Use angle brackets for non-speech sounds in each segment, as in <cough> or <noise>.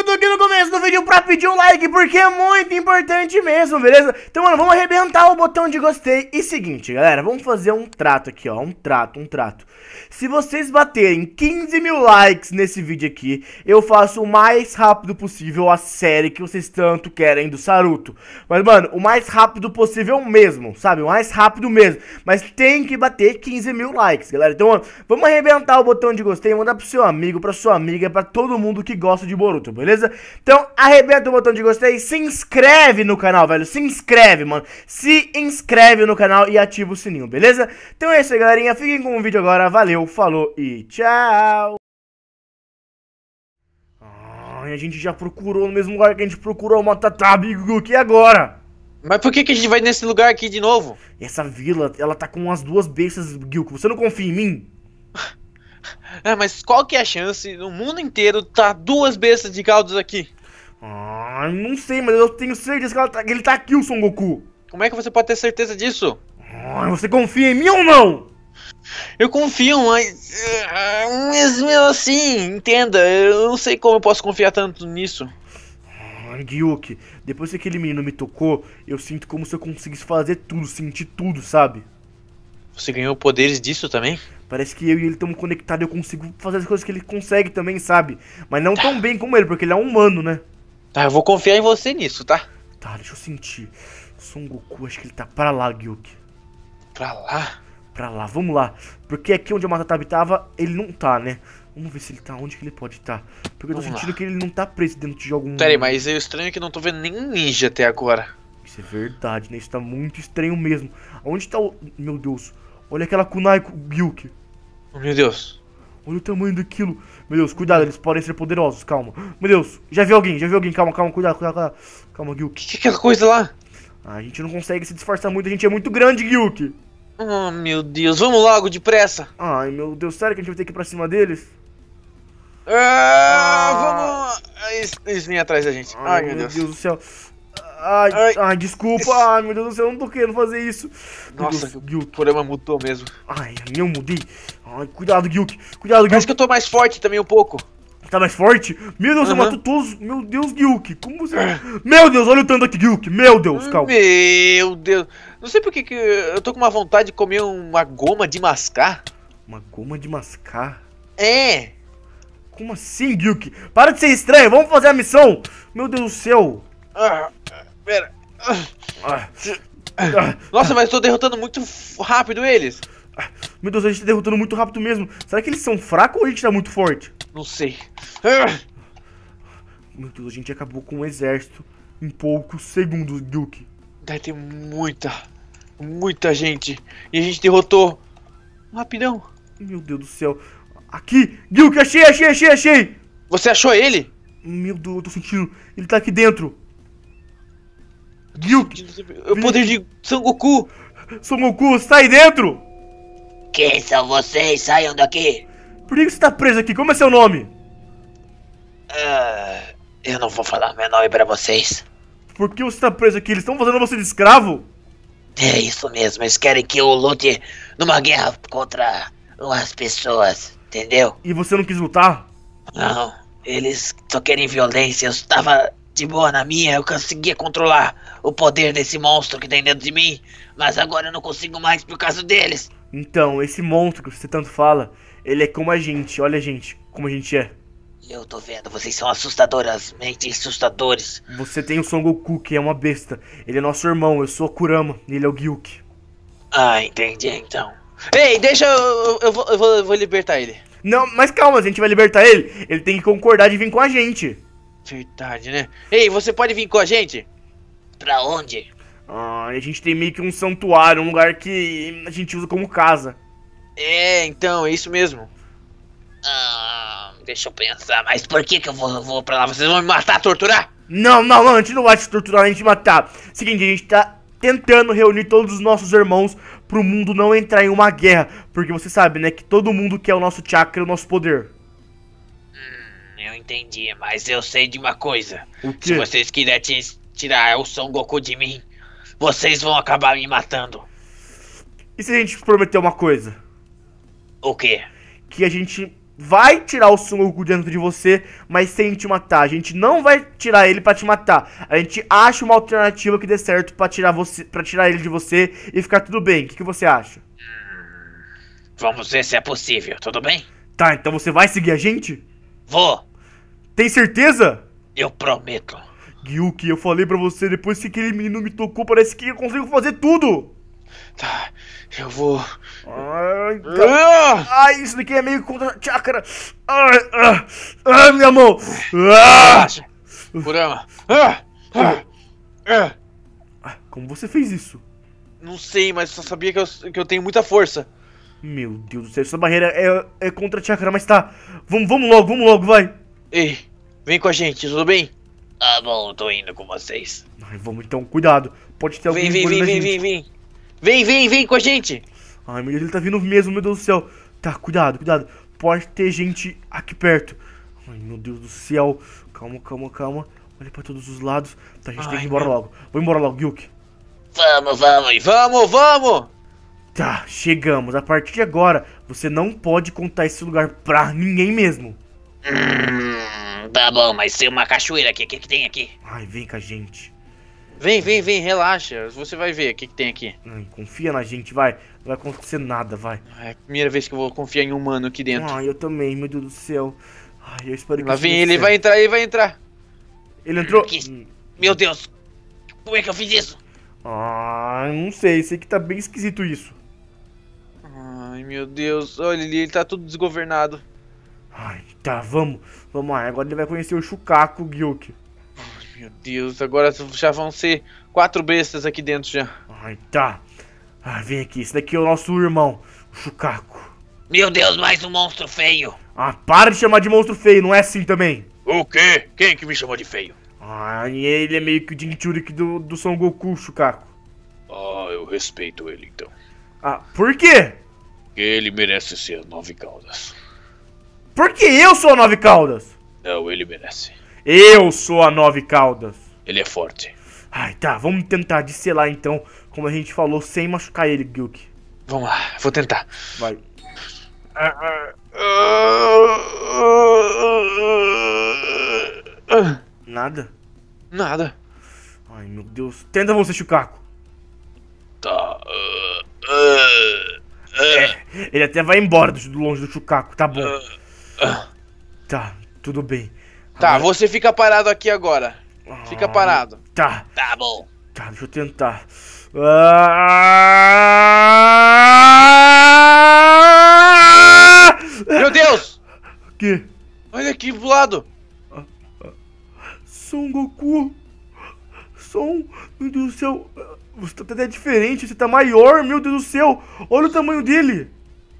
eu tô aqui no começo do vídeo pra pedir um like, porque é muito importante mesmo, beleza? Então, mano, vamos arrebentar o botão de gostei. E seguinte, galera, vamos fazer um trato aqui, ó, um trato, um trato. Se vocês baterem 15 mil likes nesse vídeo aqui, eu faço o mais rápido possível a série que vocês tanto querem do Saruto. Mas, mano, o mais rápido possível mesmo, sabe? O mais rápido mesmo. Mas tem que bater 15 mil likes, galera. Então, mano, vamos arrebentar o botão de gostei, mandar pro seu amigo, pra sua amiga, pra todo mundo que gosta de Boruto, beleza? beleza? Então, arrebenta o botão de gostei, se inscreve no canal, velho. Se inscreve, mano. Se inscreve no canal e ativa o sininho, beleza? Então é isso aí, galerinha. Fiquem com o vídeo agora. Valeu, falou e tchau! Ai, a gente já procurou no mesmo lugar que a gente procurou o Matatabigugu. E agora? Mas por que, que a gente vai nesse lugar aqui de novo? Essa vila, ela tá com as duas bestas, Gilco. Você não confia em mim? <laughs> É, mas qual que é a chance no mundo inteiro tá duas bestas de caldos aqui? Ah, não sei, mas eu tenho certeza que, tá, que ele tá aqui, o Son Goku. Como é que você pode ter certeza disso? Ah, você confia em mim ou não? Eu confio, mas. Ah, mesmo assim, entenda, eu não sei como eu posso confiar tanto nisso. Ah, Ryuki, depois que aquele menino me tocou, eu sinto como se eu conseguisse fazer tudo, sentir tudo, sabe? Você ganhou poderes disso também? Parece que eu e ele estamos conectados, eu consigo fazer as coisas que ele consegue também, sabe? Mas não tá. tão bem como ele, porque ele é um humano, né? Tá, eu vou confiar em você nisso, tá? Tá, deixa eu sentir. Son Goku, acho que ele tá pra lá, Gyuki. Pra lá? Pra lá, vamos lá. Porque aqui onde a Matatabi tava, ele não tá, né? Vamos ver se ele tá, onde que ele pode estar. Tá. Porque eu tô sentindo lá. que ele não tá preso dentro de algum... Pera aí, mas é estranho que não tô vendo nenhum ninja até agora. Isso é verdade, né? Isso tá muito estranho mesmo. Onde tá o... Meu Deus. Olha aquela kunai, Gyuki. Meu Deus. Olha o tamanho daquilo. Meu Deus, cuidado, eles podem ser poderosos, calma. Meu Deus, já vi alguém, já vi alguém, calma, calma, cuidado, cuidado, cuidado. Calma, Gil. O que, que é aquela coisa lá? Ah, a gente não consegue se disfarçar muito, a gente é muito grande, Gilk. Oh, meu Deus, vamos logo, depressa. Ai, meu Deus, sério que a gente vai ter que ir pra cima deles? Ah, ah. vamos... Ah, eles, eles vêm atrás da gente. Ai, Ai meu, meu Deus. Deus do céu. Ai, ai, ai desculpa. Isso. Ai, meu Deus do céu, eu não tô querendo fazer isso. Nossa, Gilk. o problema mudou mesmo. Ai, eu mudei. Ai, cuidado, Gilk. Cuidado, Gilk. Parece que eu tô mais forte também um pouco. Tá mais forte? Meu Deus, eu mato todos. Meu Deus, Gilk. Como você. Meu Deus, olha o tanto aqui, Gilk. Meu Deus, calma. Meu Deus. Não sei por que eu tô com uma vontade de comer uma goma de mascar. Uma goma de mascar? É. Como assim, Gilk? Para de ser estranho, vamos fazer a missão. Meu Deus do céu. Ah, Pera. Ah. Nossa, mas eu tô derrotando muito rápido eles. Meu Deus, a gente tá derrotando muito rápido mesmo. Será que eles são fracos ou a gente tá muito forte? Não sei. Meu Deus, a gente acabou com um exército em poucos segundos, Duke. Deve ter muita, muita gente. E a gente derrotou rapidão. Meu Deus do céu. Aqui, Duke, achei, achei, achei, achei. Você achou ele? Meu Deus, eu tô sentindo. Ele tá aqui dentro. Gyuk! O poder de Son Goku! Son Goku, sai dentro! Quem são vocês? Saiam daqui! Por que você tá preso aqui? Como é seu nome? Uh, eu não vou falar meu nome pra vocês. Por que você tá preso aqui? Eles estão fazendo você de escravo? É isso mesmo, eles querem que eu lute numa guerra contra umas pessoas, entendeu? E você não quis lutar? Não, eles só querem violência. Eu estava de boa na minha, eu conseguia controlar o poder desse monstro que tem dentro de mim, mas agora eu não consigo mais por causa deles. Então, esse monstro que você tanto fala, ele é como a gente, olha a gente, como a gente é. Eu tô vendo, vocês são assustadoramente assustadores. Você tem o Son Goku, que é uma besta. Ele é nosso irmão, eu sou o Kurama, ele é o Gyuki. Ah, entendi então. Ei, deixa eu. Eu eu vou, eu vou libertar ele. Não, mas calma, a gente vai libertar ele. Ele tem que concordar de vir com a gente. Verdade, né? Ei, você pode vir com a gente? Pra onde? Ah, a gente tem meio que um santuário, um lugar que a gente usa como casa. É, então, é isso mesmo. Ah, deixa eu pensar, mas por que que eu vou, vou pra lá? Vocês vão me matar, torturar? Não, não, não, a gente não vai te torturar, a gente matar. Seguinte, a gente tá tentando reunir todos os nossos irmãos pro mundo não entrar em uma guerra. Porque você sabe, né, que todo mundo quer o nosso chakra, o nosso poder não entendi, mas eu sei de uma coisa. O quê? Se vocês quiserem tirar o Son Goku de mim, vocês vão acabar me matando. E se a gente prometer uma coisa? O quê? Que a gente vai tirar o Son Goku dentro de você, mas sem te matar. A gente não vai tirar ele para te matar. A gente acha uma alternativa que dê certo para tirar você, para tirar ele de você e ficar tudo bem. O que, que você acha? Vamos ver se é possível, tudo bem? Tá, então você vai seguir a gente? Vou. Tem certeza? Eu prometo. Gyuki, eu falei pra você, depois que aquele menino me tocou, parece que eu consigo fazer tudo! Tá, eu vou. Ai, tá... Ai isso daqui é meio contra chácara! Ai, ai, ah, ah, minha mão! Ah! Kurama! Ah, ah, ah. Como você fez isso? Não sei, mas só sabia que eu, que eu tenho muita força. Meu Deus do céu, essa barreira é, é contra chakra, mas tá. Vamos, vamos logo, vamos logo, vai! Ei! Vem com a gente, tudo bem? Ah, bom, tô indo com vocês. Ai, vamos então, cuidado. Pode ter alguém vem, vem, vem, vem, vem. Vem, vem, vem com a gente. Ai, meu Deus, ele tá vindo mesmo, meu Deus do céu. Tá, cuidado, cuidado. Pode ter gente aqui perto. Ai, meu Deus do céu. Calma, calma, calma. Olha pra todos os lados. Tá, a gente Ai, tem que ir embora meu... logo. Vou embora logo, Yuki. Vamos, vamos, vamos, vamos. Tá, chegamos. A partir de agora, você não pode contar esse lugar pra ninguém mesmo. Hum. Tá bom, mas tem uma cachoeira aqui. O que, que tem aqui? Ai, vem com a gente. Vem, vem, vem, relaxa. Você vai ver o que, que tem aqui. Ai, confia na gente, vai. Não vai acontecer nada, vai. É a primeira vez que eu vou confiar em um humano aqui dentro. Ai, eu também, meu Deus do céu. Ai, eu espero que. Lá vem ele, vai entrar, ele vai entrar. Ele entrou. Que... Meu Deus, como é que eu fiz isso? Ah, não sei, sei que tá bem esquisito isso. Ai, meu Deus, olha ele, ele tá tudo desgovernado. Ai, tá, vamos. Vamos lá, agora ele vai conhecer o Chucaco, Gyuki. Meu Deus, agora já vão ser quatro bestas aqui dentro já. Ai, tá. Ah, vem aqui, esse daqui é o nosso irmão, o Chucaco. Meu Deus, mais um monstro feio. Ah, para de chamar de monstro feio, não é assim também. O quê? Quem é que me chamou de feio? Ah, ele é meio que o Jinchurik do, do Son Goku, Chucaco. Ah, eu respeito ele então. Ah, por quê? Ele merece ser nove caudas. Porque eu sou a Nove Caldas. Não, ele merece. Eu sou a Nove Caldas. Ele é forte. Ai, tá, vamos tentar lá então, como a gente falou, sem machucar ele, Gilk. Vamos lá, vou tentar. Vai. Nada? Nada. Ai, meu Deus. Tenta você, chucaco. Tá. É, ele até vai embora do longe do Chucaco, tá bom. Ah. Tá, tudo bem. Tá, agora... você fica parado aqui agora. Fica ah, parado. Tá. Tá bom. Tá, deixa eu tentar. Ah! Meu Deus! O quê? Olha aqui pro lado. Son Goku. Son, meu Deus do céu. Você tá até diferente, você tá maior, meu Deus do céu. Olha o tamanho dele.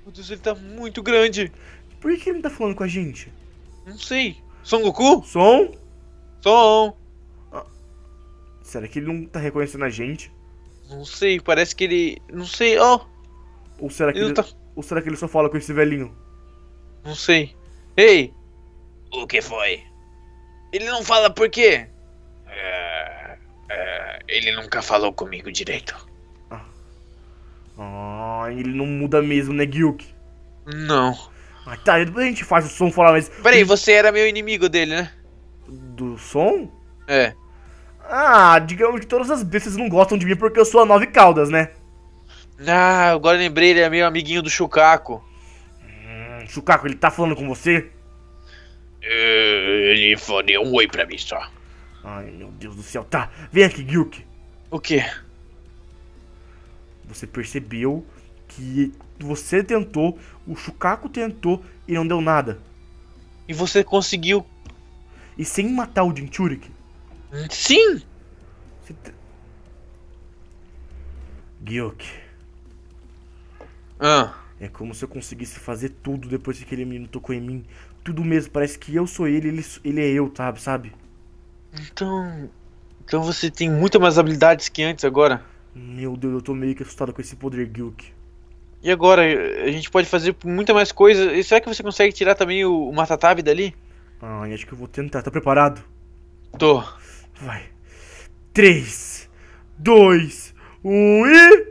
Meu Deus, ele tá muito grande. Por que ele não tá falando com a gente? Não sei. Son Goku? Som? Som! Ah, será que ele não tá reconhecendo a gente? Não sei, parece que ele. Não sei, ó. Oh. Ou será que ele. ele... Tá... Ou será que ele só fala com esse velhinho? Não sei. Ei! O que foi? Ele não fala por quê? É... É... ele nunca falou comigo direito. Ah. ah, ele não muda mesmo, né, Gyuk? Não. Ah, tá, depois a gente faz o som falar, mas. Peraí, você era meu inimigo dele, né? Do som? É. Ah, digamos que todas as bestas não gostam de mim porque eu sou a nove caldas, né? Ah, agora lembrei, ele é meu amiguinho do Chucaco. Hum, Chucaco, ele tá falando com você? É, ele deu um oi pra mim só. Ai, meu Deus do céu. Tá, vem aqui, Gilk. O quê? Você percebeu que você tentou, o Chucaco tentou e não deu nada. E você conseguiu. E sem matar o Jinchurik? Sim! Você... Gyok. Ah. É como se eu conseguisse fazer tudo depois que aquele menino tocou em mim. Tudo mesmo, parece que eu sou ele, ele, ele é eu, sabe? Tá, sabe? Então. Então você tem muito mais habilidades que antes agora? Meu Deus, eu tô meio que assustado com esse poder, Gyuk. E agora? A gente pode fazer muita mais coisa. E será que você consegue tirar também o, o Matatabe dali? Ah, acho que eu vou tentar. Tá preparado? Tô. Vai. 3, 2, 1 e.